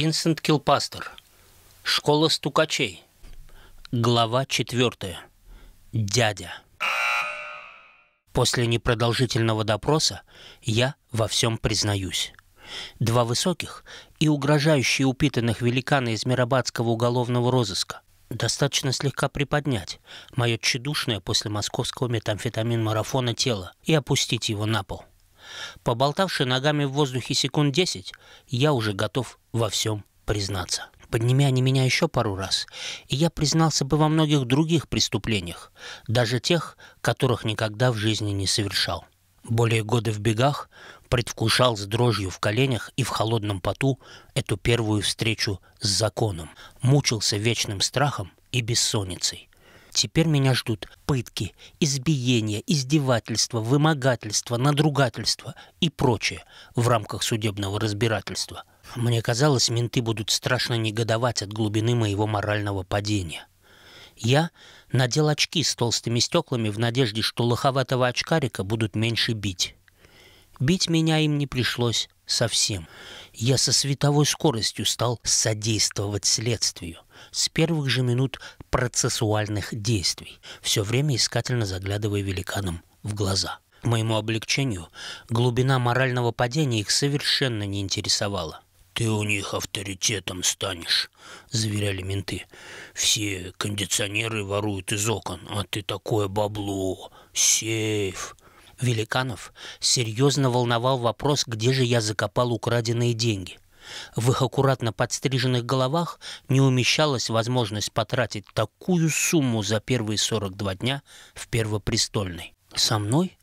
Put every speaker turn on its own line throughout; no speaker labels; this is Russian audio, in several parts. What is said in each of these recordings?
Винсент Килпастер. Школа стукачей. Глава четвертая. Дядя. После непродолжительного допроса я во всем признаюсь. Два высоких и угрожающие упитанных великана из Миробадского уголовного розыска. Достаточно слегка приподнять мое тщедушное после московского метамфетамин-марафона тело и опустить его на пол. Поболтавши ногами в воздухе секунд десять, я уже готов во всем признаться. Подними они меня еще пару раз, и я признался бы во многих других преступлениях, даже тех, которых никогда в жизни не совершал. Более года в бегах предвкушал с дрожью в коленях и в холодном поту эту первую встречу с законом, мучился вечным страхом и бессонницей. Теперь меня ждут пытки, избиения, издевательства, вымогательства, надругательства и прочее в рамках судебного разбирательства. Мне казалось, менты будут страшно негодовать от глубины моего морального падения. Я надел очки с толстыми стеклами в надежде, что лоховатого очкарика будут меньше бить. Бить меня им не пришлось совсем. Я со световой скоростью стал содействовать следствию – с первых же минут процессуальных действий, все время искательно заглядывая великанам в глаза. моему облегчению глубина морального падения их совершенно не интересовала. «Ты у них авторитетом станешь», — заверяли менты. «Все кондиционеры воруют из окон, а ты такое бабло, сейф». Великанов серьезно волновал вопрос, где же я закопал украденные деньги. В их аккуратно подстриженных головах не умещалась возможность потратить такую сумму за первые 42 дня в Первопрестольной. Со мной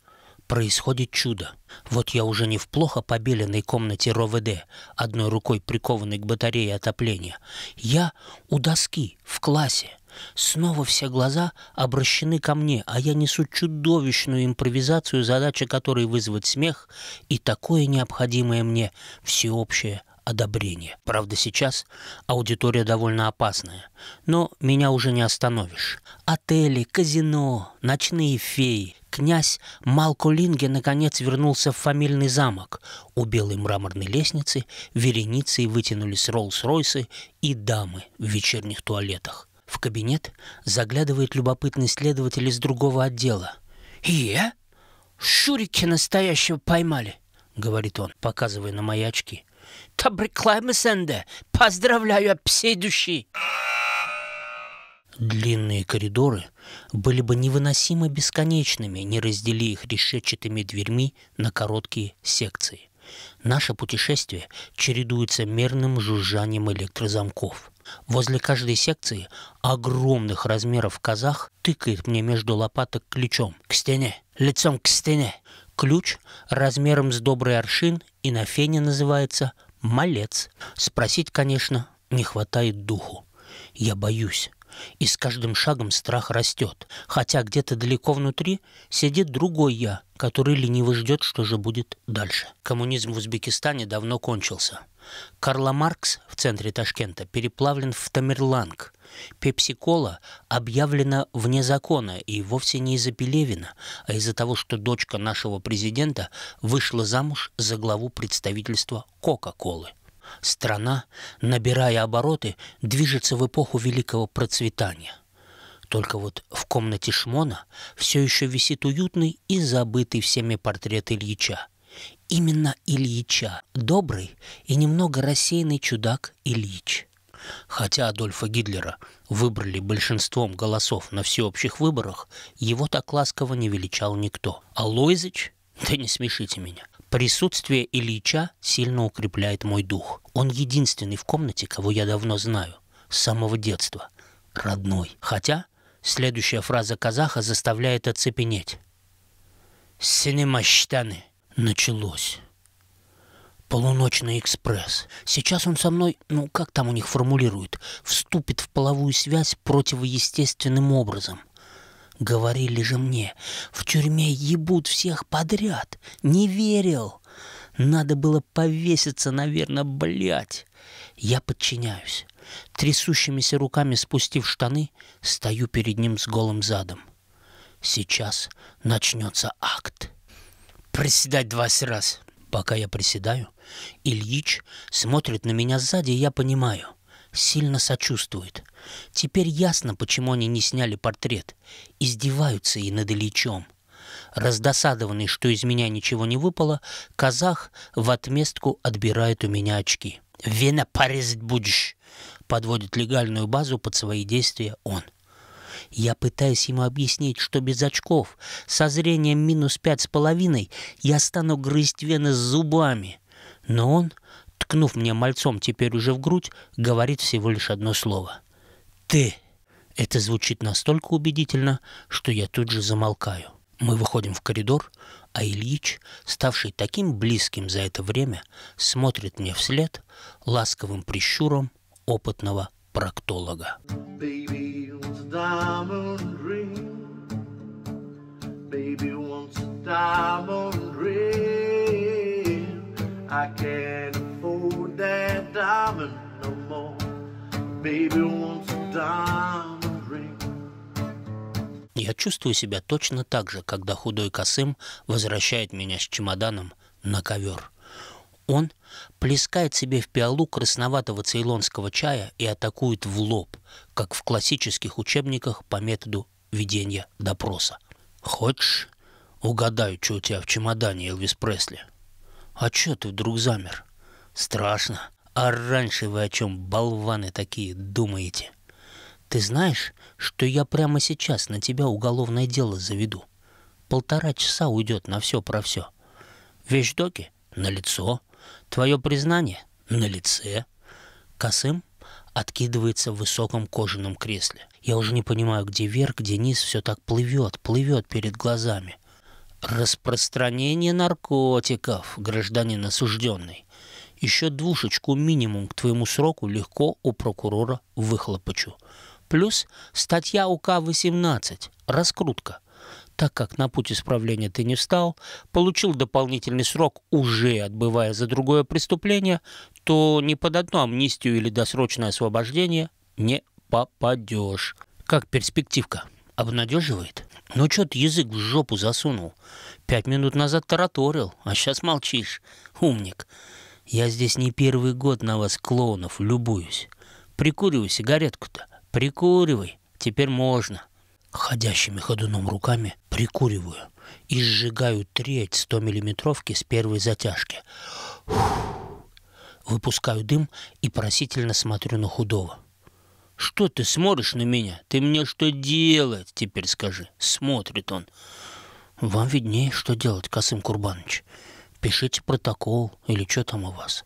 происходит чудо. Вот я уже не в плохо побеленной комнате РОВД, одной рукой прикованной к батарее отопления. Я у доски, в классе. Снова все глаза обращены ко мне, а я несу чудовищную импровизацию, задача которой вызвать смех и такое необходимое мне всеобщее одобрение. Правда, сейчас аудитория довольно опасная, но меня уже не остановишь. Отели, казино, ночные феи. Князь Малко наконец вернулся в фамильный замок. У белой мраморной лестницы вереницей вытянулись Роллс-Ройсы и дамы в вечерних туалетах. В кабинет заглядывает любопытный следователь из другого отдела. «Е? Шурики настоящего поймали!» — говорит он, показывая на мои очки. Табриклаймы сэнде. Поздравляю от всей души. Длинные коридоры были бы невыносимо бесконечными, не раздели их решетчатыми дверьми на короткие секции. Наше путешествие чередуется мерным жужжанием электрозамков. Возле каждой секции огромных размеров казах тыкает мне между лопаток ключом к стене, лицом к стене ключ размером с добрый аршин и на фене называется «малец». Спросить, конечно, не хватает духу. Я боюсь. И с каждым шагом страх растет, хотя где-то далеко внутри сидит другой я, который лениво ждет, что же будет дальше. Коммунизм в Узбекистане давно кончился. Карла Маркс в центре Ташкента переплавлен в Тамерланг, Пепси-кола объявлена вне закона и вовсе не из-за Пелевина, а из-за того, что дочка нашего президента вышла замуж за главу представительства Кока-колы. Страна, набирая обороты, движется в эпоху великого процветания. Только вот в комнате Шмона все еще висит уютный и забытый всеми портрет Ильича. Именно Ильича, добрый и немного рассеянный чудак Ильич. Хотя Адольфа Гитлера выбрали большинством голосов на всеобщих выборах, его так ласково не величал никто. А Лойзич, да не смешите меня, присутствие Ильича сильно укрепляет мой дух. Он единственный в комнате, кого я давно знаю, с самого детства. Родной. Хотя следующая фраза казаха заставляет оцепенеть. «Синемаштаны» началось. Полуночный экспресс. Сейчас он со мной, ну как там у них формулируют, вступит в половую связь противоестественным образом. Говорили же мне, в тюрьме ебут всех подряд. Не верил. Надо было повеситься, наверное, блять. Я подчиняюсь. Трясущимися руками спустив штаны, стою перед ним с голым задом. Сейчас начнется акт. Приседать двадцать раз. Пока я приседаю, Ильич смотрит на меня сзади, и я понимаю, сильно сочувствует. Теперь ясно, почему они не сняли портрет. Издеваются и над Ильичом. Раздосадованный, что из меня ничего не выпало, казах в отместку отбирает у меня очки. «Вена порезать будешь!» — подводит легальную базу под свои действия он — я пытаюсь ему объяснить, что без очков, со зрением минус пять с половиной, я стану грызть вены с зубами. Но он, ткнув мне мальцом теперь уже в грудь, говорит всего лишь одно слово. «Ты!» Это звучит настолько убедительно, что я тут же замолкаю. Мы выходим в коридор, а Ильич, ставший таким близким за это время, смотрит мне вслед ласковым прищуром опытного проктолога. Я чувствую себя точно так же, когда худой Косым возвращает меня с чемоданом на ковер. Он плескает себе в пиалу красноватого цейлонского чая и атакует в лоб, как в классических учебниках по методу ведения допроса. «Хочешь, угадаю, что у тебя в чемодане, Элвис Пресли?» «А чё ты вдруг замер?» «Страшно. А раньше вы о чем, болваны такие, думаете?» «Ты знаешь, что я прямо сейчас на тебя уголовное дело заведу? Полтора часа уйдет на все про все. Вещдоки — на лицо, Твое признание на лице. Косым откидывается в высоком кожаном кресле. Я уже не понимаю, где вверх, где низ, все так плывет, плывет перед глазами. Распространение наркотиков, гражданин осужденный. Еще двушечку минимум к твоему сроку легко у прокурора выхлопочу. Плюс статья УК-18 «Раскрутка» так как на путь исправления ты не встал, получил дополнительный срок, уже отбывая за другое преступление, то ни под одну амнистию или досрочное освобождение не попадешь. Как перспективка? Обнадеживает? Ну что ты язык в жопу засунул? Пять минут назад тараторил, а сейчас молчишь. Умник. Я здесь не первый год на вас, клоунов, любуюсь. Прикуривай сигаретку-то, прикуривай, теперь можно. Ходящими ходуном руками прикуриваю и сжигаю треть 100-миллиметровки с первой затяжки. Фух. Выпускаю дым и просительно смотрю на худого. «Что ты смотришь на меня? Ты мне что делать?» «Теперь скажи». Смотрит он. «Вам виднее, что делать, Касым Курбанович. Пишите протокол или что там у вас.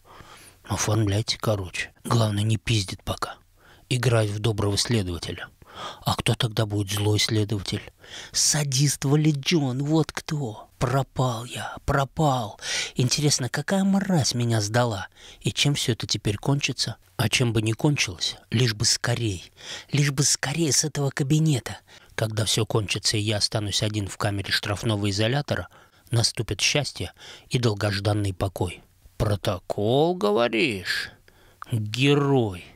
Оформляйте короче. Главное, не пиздит пока. Играть в доброго следователя». А кто тогда будет злой следователь? Садист Валиджон, вот кто. Пропал я, пропал. Интересно, какая мразь меня сдала? И чем все это теперь кончится? А чем бы не кончилось, лишь бы скорей. Лишь бы скорее с этого кабинета. Когда все кончится и я останусь один в камере штрафного изолятора, наступит счастье и долгожданный покой. Протокол, говоришь? Герой.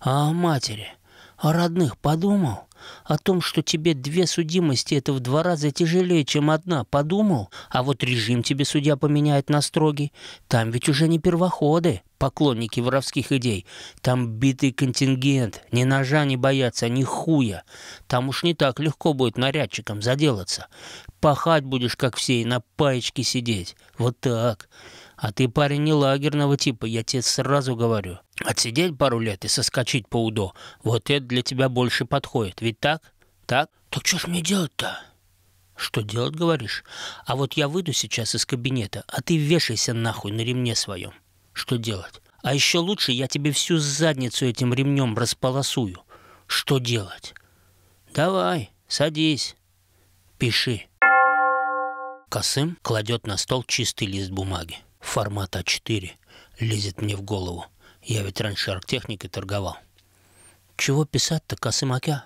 А матери – о родных подумал? О том, что тебе две судимости — это в два раза тяжелее, чем одна, подумал? А вот режим тебе судья поменяет на строгий. Там ведь уже не первоходы, поклонники воровских идей. Там битый контингент, ни ножа не боятся, ни хуя. Там уж не так легко будет нарядчиком заделаться. Пахать будешь, как все, и на паечке сидеть. Вот так. А ты парень не лагерного типа, я тебе сразу говорю отсидеть пару лет и соскочить по УДО, вот это для тебя больше подходит. Ведь так? Так? Так что ж мне делать-то? Что делать, говоришь? А вот я выйду сейчас из кабинета, а ты вешайся нахуй на ремне своем. Что делать? А еще лучше я тебе всю задницу этим ремнем располосую. Что делать? Давай, садись. Пиши. Косым кладет на стол чистый лист бумаги. Формат А4 лезет мне в голову. Я ведь раньше арктехникой торговал. Чего писать-то, Косымакя?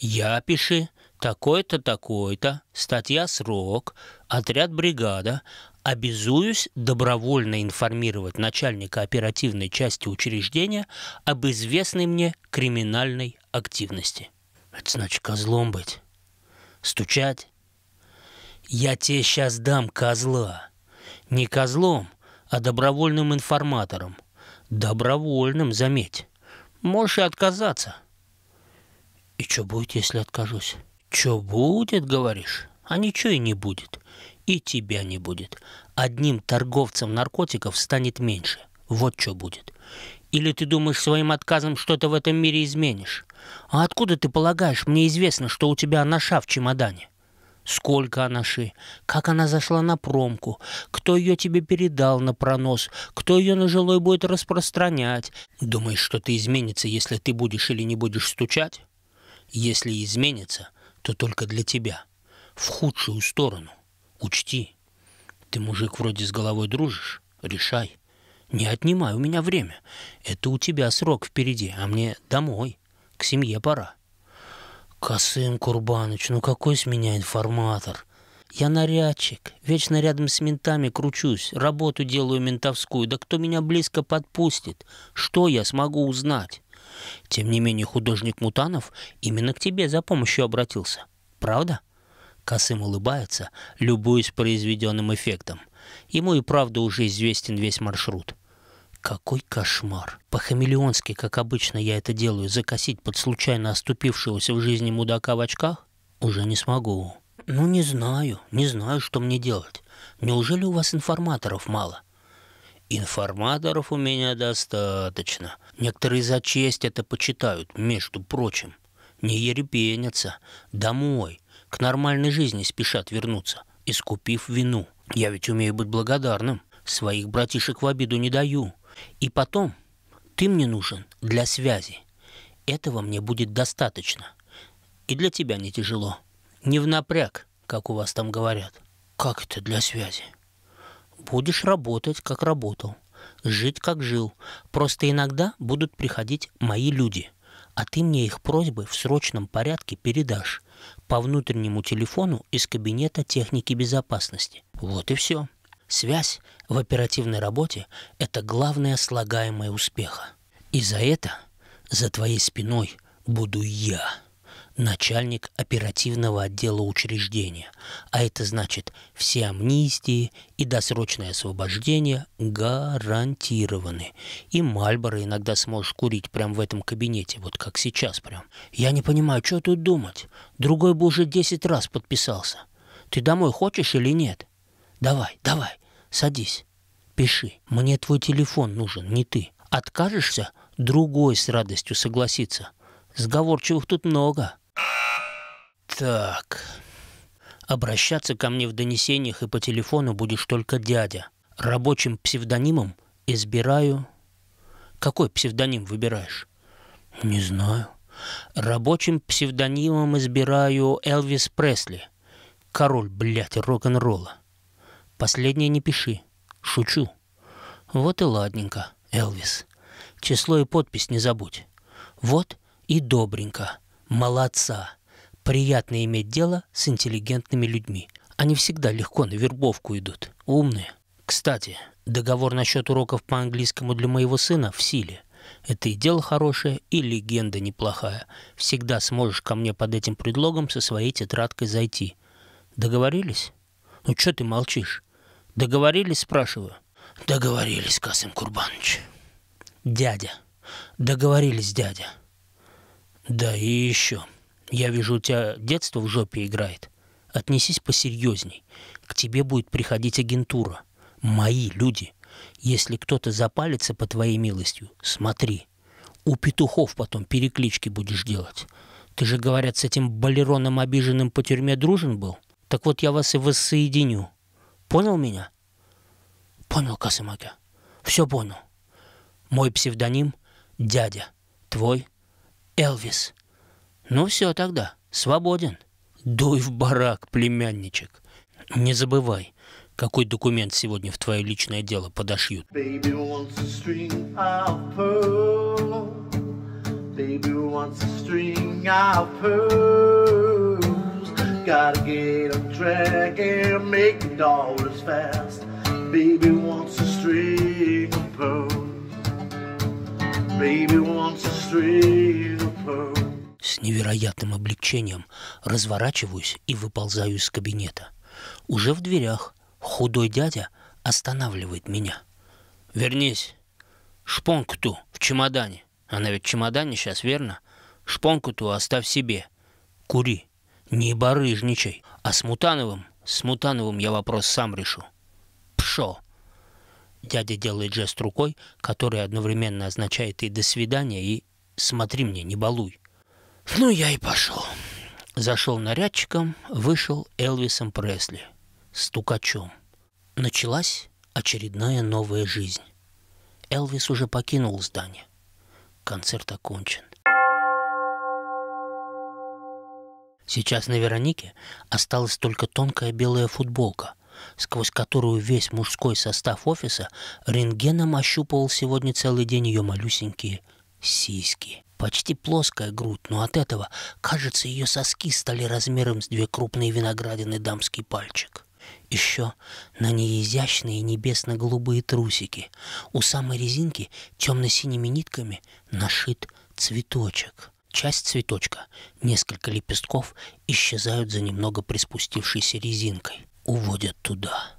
Я пиши, такой-то, такой-то, статья срок, отряд бригада, обязуюсь добровольно информировать начальника оперативной части учреждения об известной мне криминальной активности. Это значит козлом быть. Стучать? Я тебе сейчас дам козла. Не козлом, а добровольным информатором – Добровольным, заметь. Можешь и отказаться. И что будет, если откажусь? Что будет, говоришь? А ничего и не будет. И тебя не будет. Одним торговцем наркотиков станет меньше. Вот что будет. Или ты думаешь, своим отказом что-то в этом мире изменишь? А откуда ты полагаешь, мне известно, что у тебя наша в чемодане? сколько она ши, как она зашла на промку, кто ее тебе передал на пронос, кто ее на жилой будет распространять. Думаешь, что ты изменится, если ты будешь или не будешь стучать? Если изменится, то только для тебя, в худшую сторону. Учти, ты мужик вроде с головой дружишь, решай. Не отнимай у меня время. Это у тебя срок впереди, а мне домой, к семье пора. Касым Курбаныч, ну какой с меня информатор? Я нарядчик, вечно рядом с ментами кручусь, работу делаю ментовскую, да кто меня близко подпустит? Что я смогу узнать? Тем не менее, художник Мутанов именно к тебе за помощью обратился. Правда? Касым улыбается, любуясь произведенным эффектом. Ему и правда уже известен весь маршрут. Какой кошмар. По-хамелеонски, как обычно я это делаю, закосить под случайно оступившегося в жизни мудака в очках уже не смогу. Ну, не знаю, не знаю, что мне делать. Неужели у вас информаторов мало? Информаторов у меня достаточно. Некоторые за честь это почитают, между прочим. Не ерепенятся. Домой. К нормальной жизни спешат вернуться, искупив вину. Я ведь умею быть благодарным. Своих братишек в обиду не даю. И потом, ты мне нужен для связи. Этого мне будет достаточно. И для тебя не тяжело. Не в напряг, как у вас там говорят. Как это для связи? Будешь работать, как работал. Жить, как жил. Просто иногда будут приходить мои люди. А ты мне их просьбы в срочном порядке передашь по внутреннему телефону из кабинета техники безопасности. Вот и все. Связь в оперативной работе – это главное слагаемое успеха. И за это за твоей спиной буду я, начальник оперативного отдела учреждения. А это значит, все амнистии и досрочное освобождение гарантированы. И Мальборо иногда сможешь курить прямо в этом кабинете, вот как сейчас прям. Я не понимаю, что тут думать? Другой бы уже десять раз подписался. Ты домой хочешь или нет?» Давай, давай, садись, пиши. Мне твой телефон нужен, не ты. Откажешься, другой с радостью согласится. Сговорчивых тут много. Так. Обращаться ко мне в донесениях и по телефону будешь только дядя. Рабочим псевдонимом избираю... Какой псевдоним выбираешь? Не знаю. Рабочим псевдонимом избираю Элвис Пресли. Король, блядь, рок-н-ролла. Последнее не пиши. Шучу. Вот и ладненько, Элвис. Число и подпись не забудь. Вот и добренько. Молодца. Приятно иметь дело с интеллигентными людьми. Они всегда легко на вербовку идут. Умные. Кстати, договор насчет уроков по английскому для моего сына в силе. Это и дело хорошее, и легенда неплохая. Всегда сможешь ко мне под этим предлогом со своей тетрадкой зайти. Договорились? Ну что ты молчишь? Договорились, спрашиваю. Договорились, Касым Курбанович. Дядя. Договорились, дядя. Да и еще. Я вижу, у тебя детство в жопе играет. Отнесись посерьезней. К тебе будет приходить агентура. Мои люди. Если кто-то запалится по твоей милостью, смотри. У петухов потом переклички будешь делать. Ты же, говорят, с этим балероном обиженным по тюрьме дружен был? Так вот я вас и воссоединю. Понял меня? Понял, Касымаки. Все понял. Мой псевдоним — дядя. Твой — Элвис. Ну все тогда, свободен. Дуй в барак, племянничек. Не забывай, какой документ сегодня в твое личное дело подошьют.
Baby wants a string of pearl gotta get on track and make dollars fast. Baby wants a string of pearls. Baby wants a string of
pearls. С невероятным облегчением разворачиваюсь и выползаю из кабинета. Уже в дверях худой дядя останавливает меня. «Вернись! Шпонку ту в чемодане! Она ведь в чемодане сейчас, верно? Шпонку ту оставь себе! Кури!» Не барыжничай. А с Мутановым? С Мутановым я вопрос сам решу. Пшо. Дядя делает жест рукой, который одновременно означает и «до свидания», и «смотри мне, не балуй». Ну, я и пошел. Зашел нарядчиком, вышел Элвисом Пресли, стукачом. Началась очередная новая жизнь. Элвис уже покинул здание. Концерт окончен. Сейчас на Веронике осталась только тонкая белая футболка, сквозь которую весь мужской состав офиса рентгеном ощупывал сегодня целый день ее малюсенькие сиськи. Почти плоская грудь, но от этого, кажется, ее соски стали размером с две крупные виноградины дамский пальчик. Еще на неизящные небесно-голубые трусики. У самой резинки темно-синими нитками нашит цветочек. Часть цветочка, несколько лепестков, исчезают за немного приспустившейся резинкой. Уводят туда.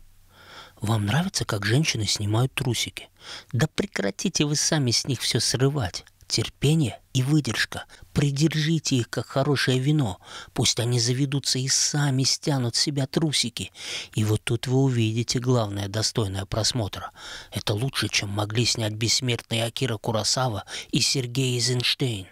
Вам нравится, как женщины снимают трусики? Да прекратите вы сами с них все срывать. Терпение и выдержка. Придержите их, как хорошее вино. Пусть они заведутся и сами стянут с себя трусики. И вот тут вы увидите главное достойное просмотра. Это лучше, чем могли снять бессмертные Акира Курасава и Сергей Эйзенштейн.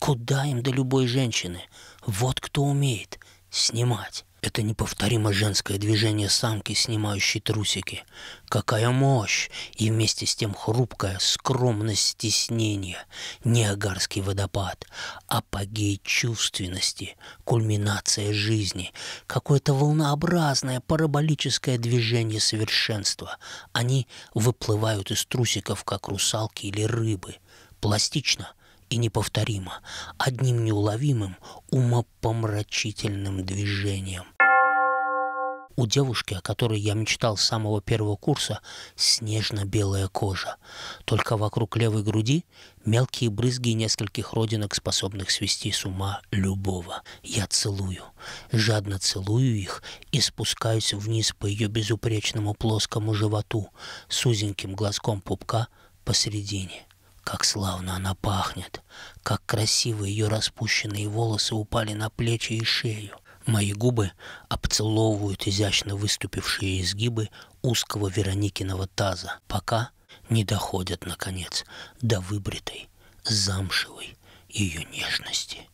Куда им до любой женщины? Вот кто умеет снимать. Это неповторимо женское движение самки, снимающей трусики. Какая мощь! И вместе с тем хрупкая скромность стеснения, неагарский водопад, апогей чувственности, кульминация жизни, какое-то волнообразное параболическое движение совершенства. Они выплывают из трусиков, как русалки или рыбы. Пластично, и неповторимо, одним неуловимым, умопомрачительным движением. У девушки, о которой я мечтал с самого первого курса, снежно-белая кожа. Только вокруг левой груди мелкие брызги нескольких родинок, способных свести с ума любого. Я целую, жадно целую их и спускаюсь вниз по ее безупречному плоскому животу с узеньким глазком пупка посередине. Как славно она пахнет, как красиво ее распущенные волосы упали на плечи и шею. Мои губы обцеловывают изящно выступившие изгибы узкого Вероникиного таза, пока не доходят, наконец, до выбритой, замшевой ее нежности.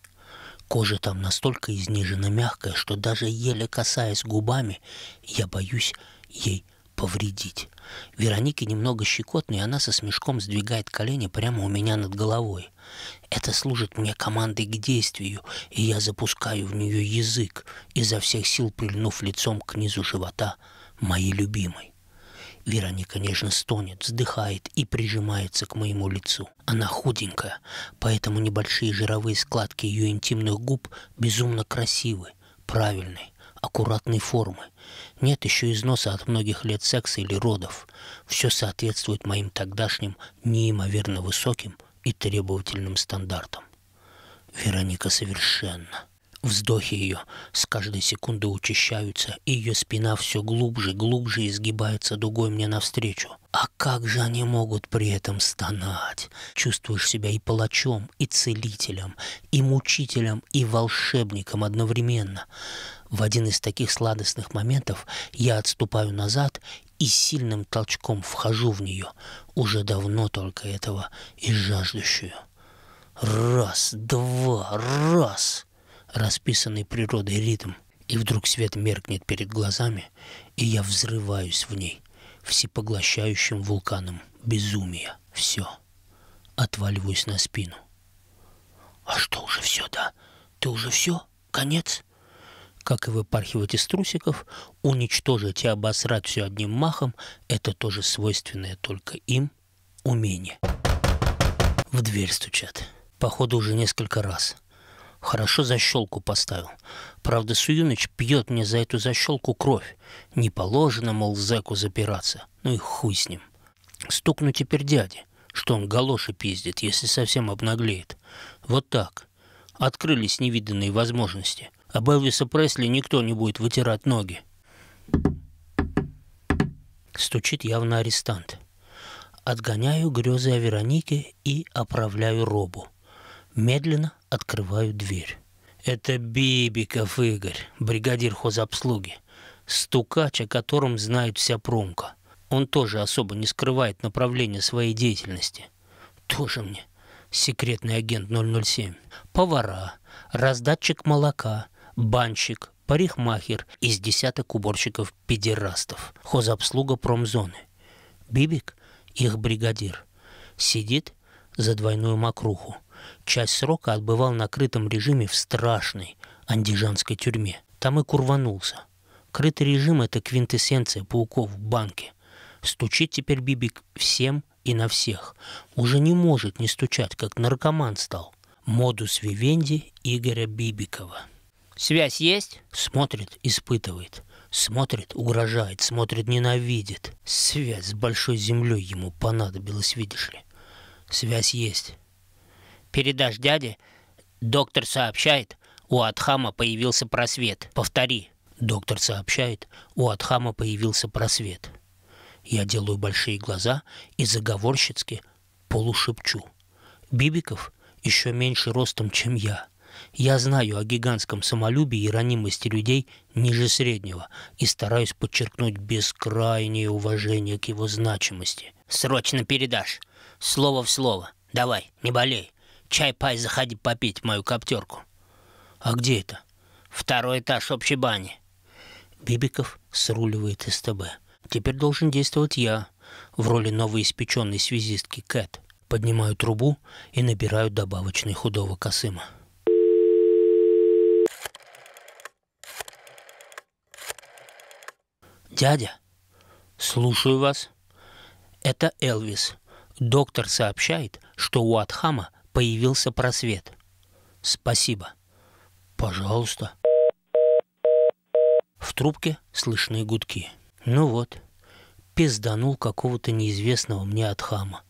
Кожа там настолько изнижена мягкая, что даже еле касаясь губами, я боюсь ей повредить. Веронике немного щекотно, и она со смешком сдвигает колени прямо у меня над головой. Это служит мне командой к действию, и я запускаю в нее язык, изо всех сил прильнув лицом к низу живота моей любимой. Вероника нежно стонет, вздыхает и прижимается к моему лицу. Она худенькая, поэтому небольшие жировые складки ее интимных губ безумно красивы, правильной, аккуратной формы – нет еще износа от многих лет секса или родов. Все соответствует моим тогдашним неимоверно высоким и требовательным стандартам. Вероника совершенно Вздохи ее с каждой секунды учащаются, и ее спина все глубже, глубже изгибается дугой мне навстречу. А как же они могут при этом стонать? Чувствуешь себя и палачом, и целителем, и мучителем, и волшебником одновременно. В один из таких сладостных моментов я отступаю назад и сильным толчком вхожу в нее, уже давно только этого и жаждущую. Раз, два, раз расписанный природой ритм, и вдруг свет меркнет перед глазами, и я взрываюсь в ней, всепоглощающим вулканом безумия. Все. Отваливаюсь на спину. «А что, уже все, да? Ты уже все? Конец?» Как и выпархивать из трусиков, уничтожить и обосрать все одним махом – это тоже свойственное только им умение. В дверь стучат. Походу, уже несколько раз – Хорошо защелку поставил. Правда, Суюныч пьет мне за эту защелку кровь. Не положено, мол, зэку запираться. Ну и хуй с ним. Стукну теперь дяде, что он галоши пиздит, если совсем обнаглеет. Вот так. Открылись невиданные возможности. Об Элвиса Пресли никто не будет вытирать ноги. Стучит явно арестант. Отгоняю грезы о Веронике и оправляю робу. Медленно открываю дверь. Это Бибиков Игорь, бригадир хозобслуги. Стукач, о котором знает вся промка. Он тоже особо не скрывает направление своей деятельности. Тоже мне секретный агент 007. Повара, раздатчик молока, банщик, парикмахер из десяток уборщиков-педерастов. Хозобслуга промзоны. Бибик, их бригадир, сидит за двойную мокруху часть срока отбывал на крытом режиме в страшной андижанской тюрьме. Там и курванулся. Крытый режим – это квинтэссенция пауков в банке. Стучит теперь Бибик всем и на всех. Уже не может не стучать, как наркоман стал. Модус вивенди Игоря Бибикова. «Связь есть?» Смотрит, испытывает. Смотрит, угрожает, смотрит, ненавидит. Связь с большой землей ему понадобилась, видишь ли. Связь есть. Передашь дяде? Доктор сообщает. У Адхама появился просвет. Повтори. Доктор сообщает. У Адхама появился просвет. Я делаю большие глаза и заговорщицки полушепчу. Бибиков еще меньше ростом, чем я. Я знаю о гигантском самолюбии и ранимости людей ниже среднего и стараюсь подчеркнуть бескрайнее уважение к его значимости. «Срочно передашь! Слово в слово! Давай, не болей!» Чай-пай, заходи попить в мою коптерку. А где это? Второй этаж общей бани. Бибиков сруливает СТБ. Теперь должен действовать я в роли новоиспеченной связистки Кэт. Поднимаю трубу и набираю добавочный худого Косыма. Дядя, слушаю вас. Это Элвис. Доктор сообщает, что у Атхама Появился просвет. Спасибо. Пожалуйста. В трубке слышны гудки. Ну вот, пизданул какого-то неизвестного мне от хама.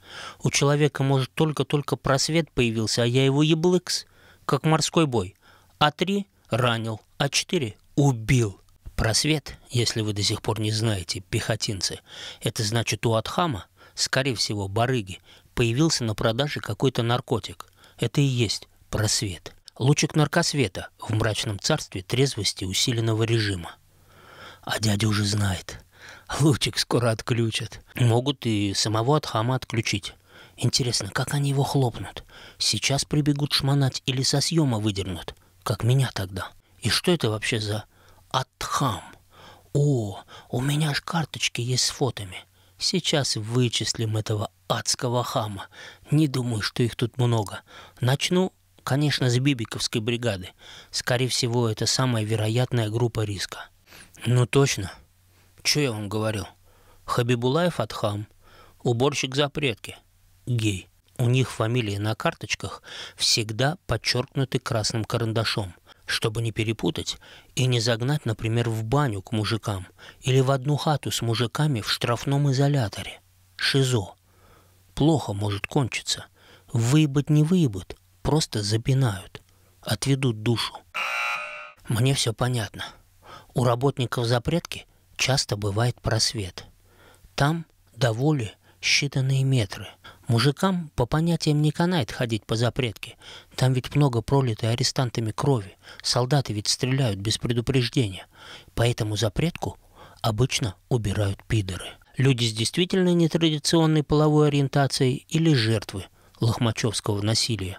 У человека, может, только-только просвет появился, а я его еблыкс, как морской бой. а три ранил, а четыре убил. Просвет, если вы до сих пор не знаете, пехотинцы, это значит у Атхама, скорее всего, барыги, появился на продаже какой-то наркотик. Это и есть просвет. Лучик наркосвета в мрачном царстве трезвости усиленного режима. А дядя уже знает. Лучик скоро отключат. Могут и самого Атхама отключить. Интересно, как они его хлопнут? Сейчас прибегут шмонать или со съема выдернут? Как меня тогда? И что это вообще за Атхам? О, у меня ж карточки есть с фотами. Сейчас вычислим этого адского хама. Не думаю, что их тут много. Начну, конечно, с Бибиковской бригады. Скорее всего, это самая вероятная группа риска. Ну точно. Че я вам говорил? Хабибулаев Атхам, уборщик запретки, гей. У них фамилии на карточках всегда подчеркнуты красным карандашом, чтобы не перепутать и не загнать, например, в баню к мужикам или в одну хату с мужиками в штрафном изоляторе. Шизо – плохо может кончиться. Выебут не выебут, просто запинают. Отведут душу. Мне все понятно. У работников запретки часто бывает просвет. Там до воли считанные метры. Мужикам по понятиям не канает ходить по запретке. Там ведь много пролитой арестантами крови. Солдаты ведь стреляют без предупреждения. Поэтому запретку обычно убирают пидоры люди с действительно нетрадиционной половой ориентацией или жертвы лохмачевского насилия.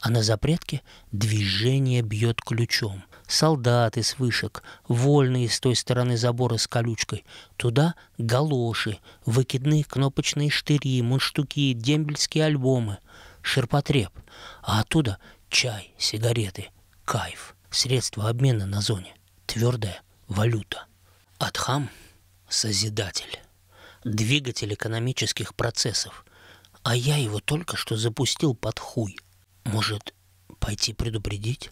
А на запретке движение бьет ключом. Солдаты с вышек, вольные с той стороны забора с колючкой. Туда галоши, выкидные кнопочные штыри, мундштуки, дембельские альбомы, ширпотреб. А оттуда чай, сигареты, кайф, средство обмена на зоне, твердая валюта. Адхам – созидатель двигатель экономических процессов. А я его только что запустил под хуй. Может, пойти предупредить?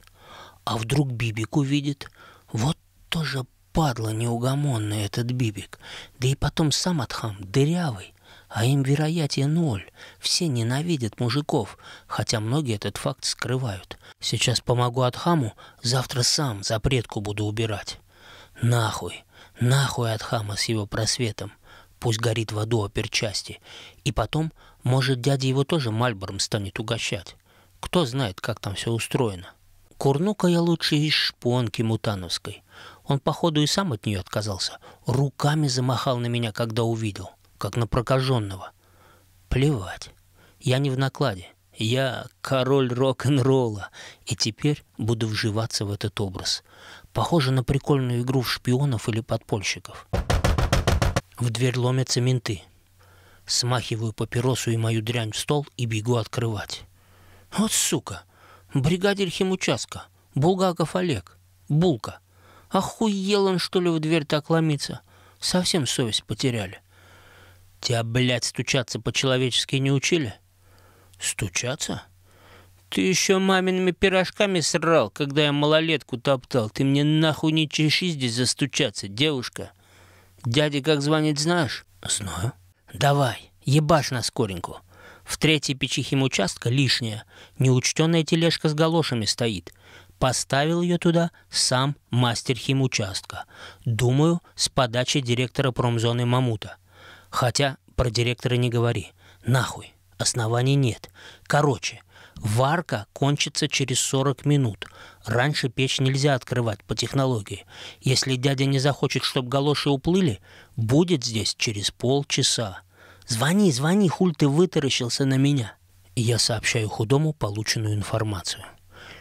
А вдруг Бибик увидит? Вот тоже падла неугомонный этот Бибик. Да и потом сам Атхам дырявый. А им вероятие ноль. Все ненавидят мужиков, хотя многие этот факт скрывают. Сейчас помогу Атхаму, завтра сам запретку буду убирать. Нахуй, нахуй Атхама с его просветом пусть горит в аду оперчасти. И потом, может, дядя его тоже мальбором станет угощать. Кто знает, как там все устроено. Курнука я лучше из шпонки мутановской. Он, походу, и сам от нее отказался. Руками замахал на меня, когда увидел, как на прокаженного. Плевать. Я не в накладе. Я король рок-н-ролла, и теперь буду вживаться в этот образ. Похоже на прикольную игру в шпионов или подпольщиков. В дверь ломятся менты. Смахиваю папиросу и мою дрянь в стол и бегу открывать. Вот сука! Бригадир химучастка. Булгаков Олег. Булка. Охуел он, что ли, в дверь так ломиться? Совсем совесть потеряли. Тебя, блядь, стучаться по-человечески не учили? Стучаться? Ты еще мамиными пирожками срал, когда я малолетку топтал. Ты мне нахуй не чеши здесь застучаться, девушка. — Дядя как звонить знаешь? Знаю. Давай, ебашь на скореньку. В третьей печи химучастка лишняя, неучтенная тележка с галошами стоит. Поставил ее туда сам мастер химучастка. Думаю, с подачи директора промзоны Мамута. Хотя про директора не говори. Нахуй. Оснований нет. Короче, Варка кончится через 40 минут. Раньше печь нельзя открывать по технологии. Если дядя не захочет, чтобы галоши уплыли, будет здесь через полчаса. Звони, звони, хуль ты вытаращился на меня. И я сообщаю худому полученную информацию.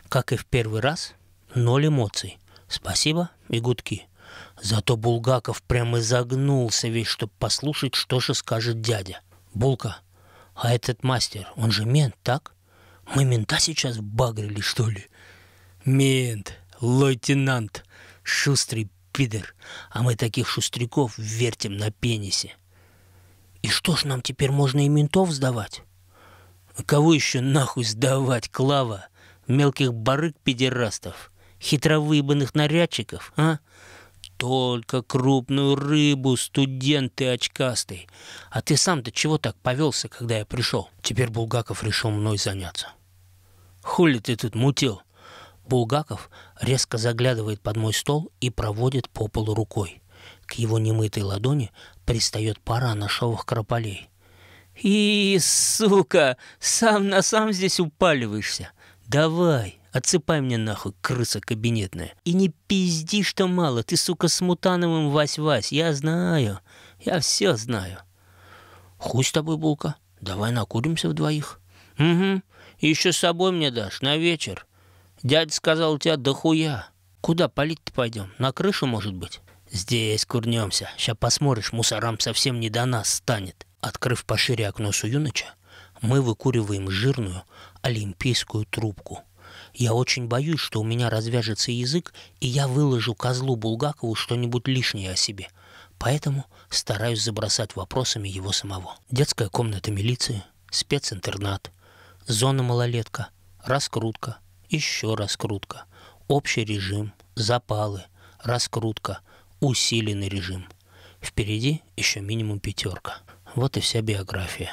Как и в первый раз, ноль эмоций. Спасибо и гудки. Зато Булгаков прямо загнулся весь, чтобы послушать, что же скажет дядя. «Булка, а этот мастер, он же мент, так?» Мы мента сейчас багрили, что ли? Мент, лейтенант, шустрый пидор, а мы таких шустряков вертим на пенисе. И что ж нам теперь можно и ментов сдавать? А кого еще нахуй сдавать, Клава? Мелких барыг-педерастов? Хитровыебанных нарядчиков, а? Только крупную рыбу, студенты очкастый. А ты сам-то чего так повелся, когда я пришел? Теперь Булгаков решил мной заняться. Хули ты тут мутил?» Булгаков резко заглядывает под мой стол и проводит по полу рукой. К его немытой ладони пристает пара ношовых крополей. «И, сука, сам на сам здесь упаливаешься. Давай, отсыпай мне нахуй, крыса кабинетная. И не пизди, что мало, ты, сука, с Мутановым вась-вась, я знаю, я все знаю». «Хуй с тобой, Булка, давай накуримся вдвоих». «Угу, еще с собой мне дашь на вечер. Дядя сказал, у тебя дохуя. Куда палить-то пойдем? На крышу, может быть? Здесь курнемся. Сейчас посмотришь, мусорам совсем не до нас станет. Открыв пошире окно Суюныча, мы выкуриваем жирную олимпийскую трубку. Я очень боюсь, что у меня развяжется язык, и я выложу козлу Булгакову что-нибудь лишнее о себе. Поэтому стараюсь забросать вопросами его самого. Детская комната милиции, специнтернат – Зона малолетка, раскрутка, еще раскрутка, общий режим, запалы, раскрутка, усиленный режим. Впереди еще минимум пятерка. Вот и вся биография.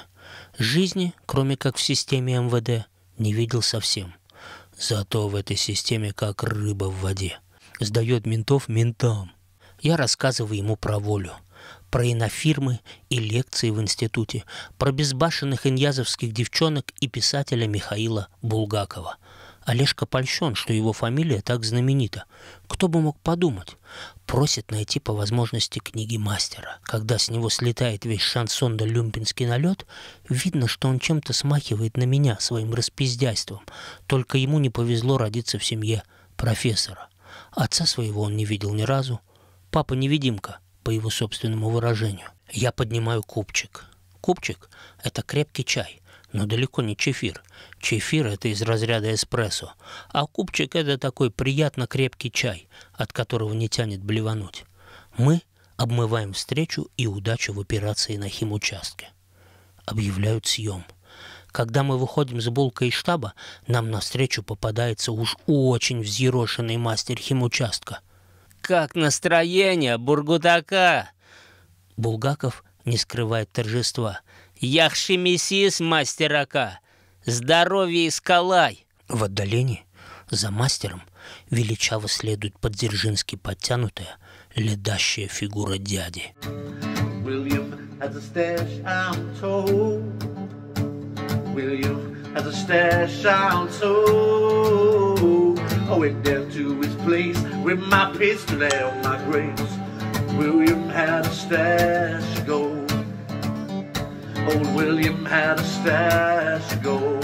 Жизни, кроме как в системе МВД, не видел совсем. Зато в этой системе как рыба в воде. Сдает ментов ментам. Я рассказываю ему про волю – про инофирмы и лекции в институте, про безбашенных иньязовских девчонок и писателя Михаила Булгакова. Олежка польщен, что его фамилия так знаменита. Кто бы мог подумать? Просит найти по возможности книги мастера. Когда с него слетает весь шансон да люмпинский налет, видно, что он чем-то смахивает на меня своим распиздяйством. Только ему не повезло родиться в семье профессора. Отца своего он не видел ни разу. Папа невидимка — по его собственному выражению. Я поднимаю кубчик. Кубчик – это крепкий чай, но далеко не чефир. Чефир – это из разряда эспрессо, а кубчик – это такой приятно крепкий чай, от которого не тянет блевануть. Мы обмываем встречу и удачу в операции на химучастке. Объявляют съем – когда мы выходим с булка из штаба, нам навстречу попадается уж очень взъерошенный мастер химучастка как настроение бургутака!» Булгаков не скрывает торжества. «Яхши мастерака! Здоровье искалай!» В отдалении за мастером величаво следует поддержински подтянутая, ледащая фигура дяди.
William has a stash, I'm told. William has a stash, I'm told. poet down to his place with my pistol and my grapes. William had a stash of gold. Old William had a stash of gold.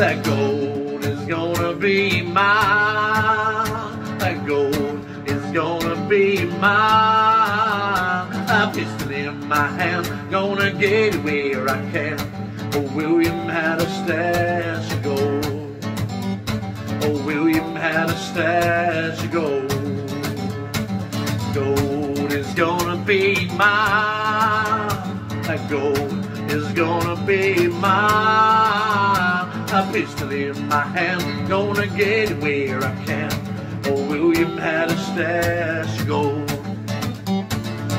That gold is gonna be mine. That gold is gonna be mine. A pistol in my hand, gonna get it where I can. Old William had a stash of gold. Oh, William had a stash of gold. Gold is gonna be mine. Gold is gonna be mine. A pistol in my hand, gonna get it where I can. Oh, William had a stash of gold.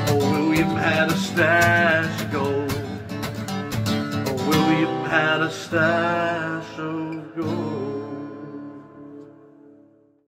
Oh, William had a stash of gold.
Oh, William had a stash of gold.